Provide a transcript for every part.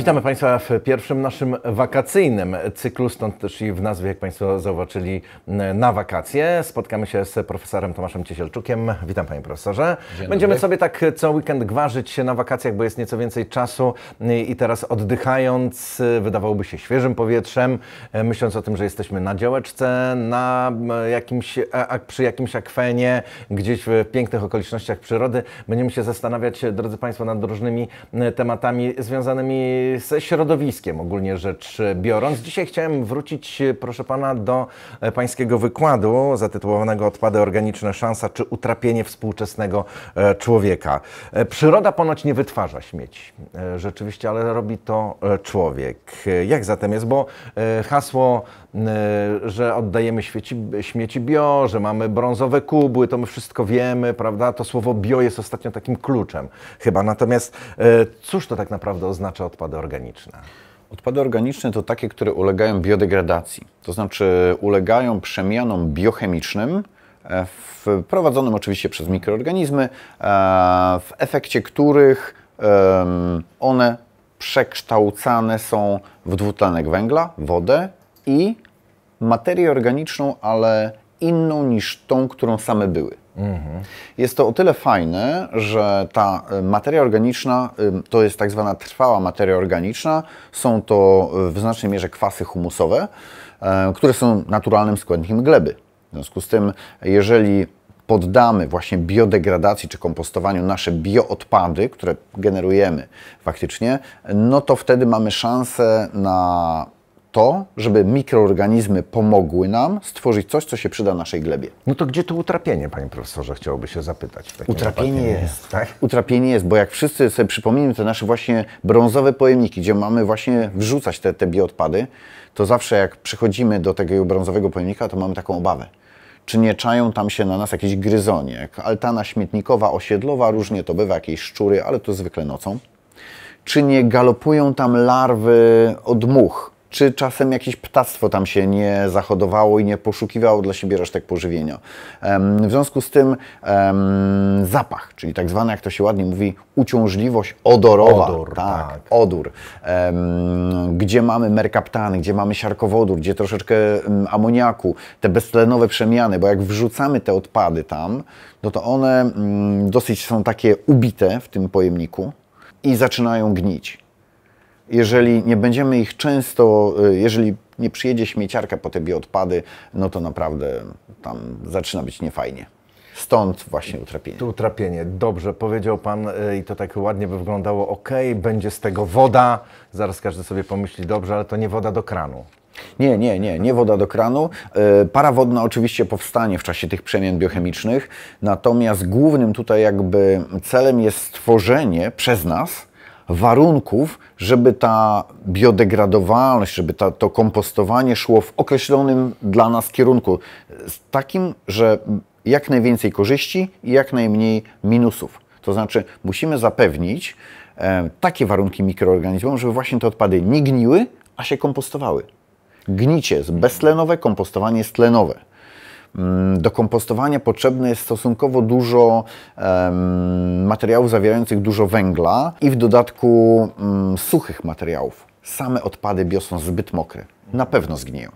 Witamy Państwa w pierwszym naszym wakacyjnym cyklu, stąd też i w nazwie, jak Państwo zobaczyli, na wakacje. Spotkamy się z profesorem Tomaszem Ciesielczukiem. Witam Panie Profesorze. Będziemy sobie tak co weekend gwarzyć się na wakacjach, bo jest nieco więcej czasu i teraz oddychając, wydawałoby się świeżym powietrzem, myśląc o tym, że jesteśmy na działeczce, na jakimś, przy jakimś akwenie, gdzieś w pięknych okolicznościach przyrody, będziemy się zastanawiać, drodzy Państwo, nad różnymi tematami związanymi ze środowiskiem ogólnie rzecz biorąc. Dzisiaj chciałem wrócić, proszę pana, do pańskiego wykładu zatytułowanego Odpady organiczne szansa czy utrapienie współczesnego e, człowieka. E, przyroda ponoć nie wytwarza śmieci, e, rzeczywiście, ale robi to człowiek. Jak zatem jest? Bo hasło, że oddajemy świeci, śmieci bio, że mamy brązowe kubły, to my wszystko wiemy, prawda? To słowo bio jest ostatnio takim kluczem chyba. Natomiast cóż to tak naprawdę oznacza odpady organiczne? Odpady organiczne to takie, które ulegają biodegradacji, to znaczy ulegają przemianom biochemicznym, e, wprowadzonym oczywiście przez mikroorganizmy, e, w efekcie których one przekształcane są w dwutlenek węgla, wodę i materię organiczną, ale inną niż tą, którą same były. Mhm. Jest to o tyle fajne, że ta y, materia organiczna y, to jest tak zwana trwała materia organiczna. Są to y, w znacznej mierze kwasy humusowe, e, które są naturalnym składnikiem gleby. W związku z tym, jeżeli poddamy właśnie biodegradacji czy kompostowaniu nasze bioodpady, które generujemy faktycznie, no to wtedy mamy szansę na to, żeby mikroorganizmy pomogły nam stworzyć coś, co się przyda naszej glebie. No to gdzie to utrapienie, panie profesorze, chciałoby się zapytać? Utrapienie jest, jest, tak? Utrapienie jest, bo jak wszyscy sobie przypomnimy te nasze właśnie brązowe pojemniki, gdzie mamy właśnie wrzucać te, te bioodpady, to zawsze jak przychodzimy do tego brązowego pojemnika, to mamy taką obawę. Czy nie czają tam się na nas jakieś gryzonie, jak altana śmietnikowa, osiedlowa, różnie to bywa, jakieś szczury, ale to zwykle nocą. Czy nie galopują tam larwy od much, czy czasem jakieś ptactwo tam się nie zachodowało i nie poszukiwało dla siebie resztek pożywienia. W związku z tym zapach, czyli tak zwana, jak to się ładnie mówi, uciążliwość odorowa. Odor, tak, tak. odór. Gdzie mamy merkaptany, gdzie mamy siarkowodór, gdzie troszeczkę amoniaku, te beztlenowe przemiany, bo jak wrzucamy te odpady tam, no to one mm, dosyć są takie ubite w tym pojemniku i zaczynają gnić jeżeli nie będziemy ich często, y, jeżeli nie przyjedzie śmieciarka po te bioodpady, no to naprawdę tam zaczyna być niefajnie. Stąd właśnie utrapienie. Tu utrapienie. Dobrze, powiedział Pan y, i to tak ładnie by wyglądało. Ok, będzie z tego woda. Zaraz każdy sobie pomyśli, dobrze, ale to nie woda do kranu. Nie, nie, nie, nie woda do kranu. Y, para wodna oczywiście powstanie w czasie tych przemian biochemicznych, natomiast głównym tutaj jakby celem jest stworzenie przez nas warunków, żeby ta biodegradowalność, żeby ta, to kompostowanie szło w określonym dla nas kierunku. Z takim, że jak najwięcej korzyści i jak najmniej minusów. To znaczy, musimy zapewnić e, takie warunki mikroorganizmom, żeby właśnie te odpady nie gniły, a się kompostowały. Gnicie jest beztlenowe, kompostowanie jest tlenowe. Mm, do kompostowania potrzebne jest stosunkowo dużo materiałów zawierających dużo węgla i w dodatku mm, suchych materiałów. Same odpady biosą zbyt mokre. Na pewno zgniją.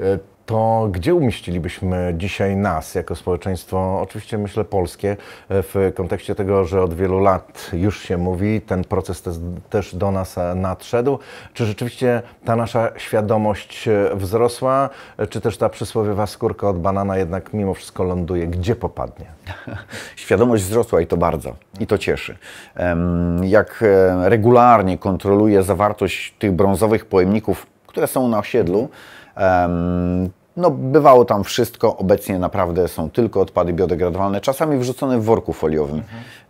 E, to gdzie umieścilibyśmy dzisiaj nas jako społeczeństwo, oczywiście myślę polskie, e, w kontekście tego, że od wielu lat już się mówi, ten proces też do nas e, nadszedł? Czy rzeczywiście ta nasza świadomość e, wzrosła, czy też ta przysłowiowa skórka od banana jednak mimo wszystko ląduje, gdzie popadnie? Świadomość wzrosła i to bardzo, i to cieszy. Jak regularnie kontroluję zawartość tych brązowych pojemników, które są na osiedlu. No, bywało tam wszystko, obecnie naprawdę są tylko odpady biodegradowalne, czasami wrzucone w worku foliowym.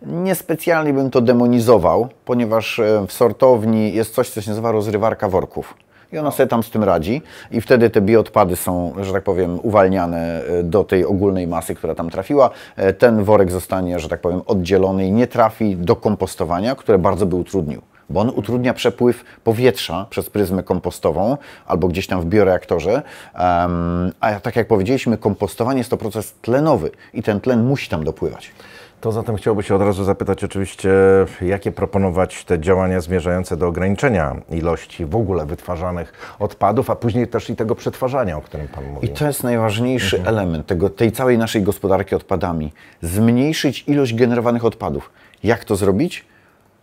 Mhm. Niespecjalnie bym to demonizował, ponieważ e, w sortowni jest coś, co się nazywa rozrywarka worków. I ona sobie tam z tym radzi, i wtedy te bioodpady są, że tak powiem, uwalniane e, do tej ogólnej masy, która tam trafiła. E, ten worek zostanie, że tak powiem, oddzielony i nie trafi do kompostowania, które bardzo by utrudnił bo on utrudnia przepływ powietrza przez pryzmę kompostową albo gdzieś tam w bioreaktorze. A tak jak powiedzieliśmy, kompostowanie jest to proces tlenowy i ten tlen musi tam dopływać. To zatem chciałby się od razu zapytać oczywiście, jakie proponować te działania zmierzające do ograniczenia ilości w ogóle wytwarzanych odpadów, a później też i tego przetwarzania, o którym Pan mówi. I to jest najważniejszy mhm. element tego, tej całej naszej gospodarki odpadami. Zmniejszyć ilość generowanych odpadów. Jak to zrobić?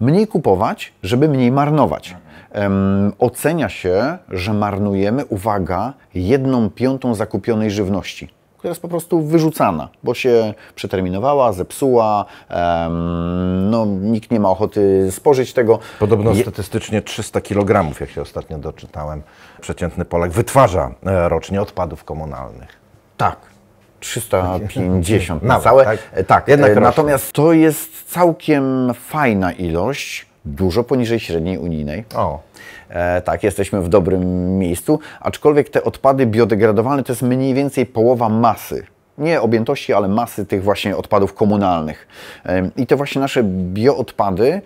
mniej kupować, żeby mniej marnować. Um, ocenia się, że marnujemy, uwaga, jedną piątą zakupionej żywności, która jest po prostu wyrzucana, bo się przeterminowała, zepsuła, um, no, nikt nie ma ochoty spożyć tego. Podobno Je... statystycznie 300 kg, jak się ostatnio doczytałem, przeciętny Polak wytwarza e, rocznie odpadów komunalnych. Tak, 350 na całe. Tak, e, tak. Jednak e, natomiast to jest całkiem fajna ilość, dużo poniżej średniej unijnej. O. E, tak, jesteśmy w dobrym miejscu, aczkolwiek te odpady biodegradowalne to jest mniej więcej połowa masy nie objętości, ale masy tych właśnie odpadów komunalnych. E, I te właśnie nasze bioodpady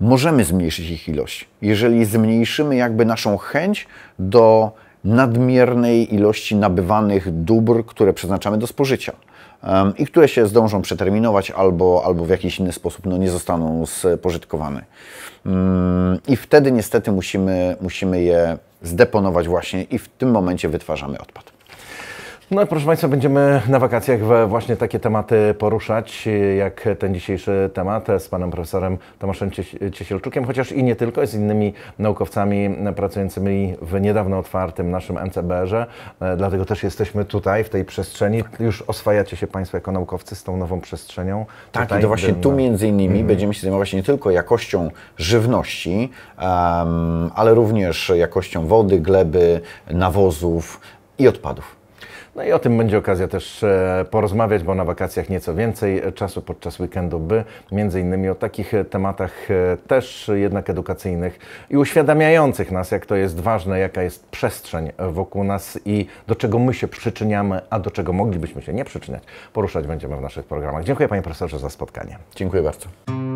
możemy zmniejszyć ich ilość, jeżeli zmniejszymy jakby naszą chęć do nadmiernej ilości nabywanych dóbr, które przeznaczamy do spożycia i które się zdążą przeterminować albo, albo w jakiś inny sposób no, nie zostaną spożytkowane. Mm, I wtedy niestety musimy, musimy je zdeponować właśnie i w tym momencie wytwarzamy odpad. No proszę Państwa, będziemy na wakacjach właśnie takie tematy poruszać, jak ten dzisiejszy temat z panem profesorem Tomaszem Ciesielczukiem, chociaż i nie tylko, z innymi naukowcami pracującymi w niedawno otwartym naszym NCBR-ze. E, dlatego też jesteśmy tutaj, w tej przestrzeni. Już oswajacie się Państwo jako naukowcy z tą nową przestrzenią. Tak, tutaj, i to właśnie tu między innymi mm. będziemy się zajmować nie tylko jakością żywności, um, ale również jakością wody, gleby, nawozów i odpadów. No i o tym będzie okazja też e, porozmawiać, bo na wakacjach nieco więcej e, czasu podczas weekendu, by między innymi o takich e, tematach też jednak edukacyjnych i uświadamiających nas, jak to jest ważne, jaka jest przestrzeń wokół nas i do czego my się przyczyniamy, a do czego moglibyśmy się nie przyczyniać, poruszać będziemy w naszych programach. Dziękuję Panie Profesorze za spotkanie. Dziękuję bardzo.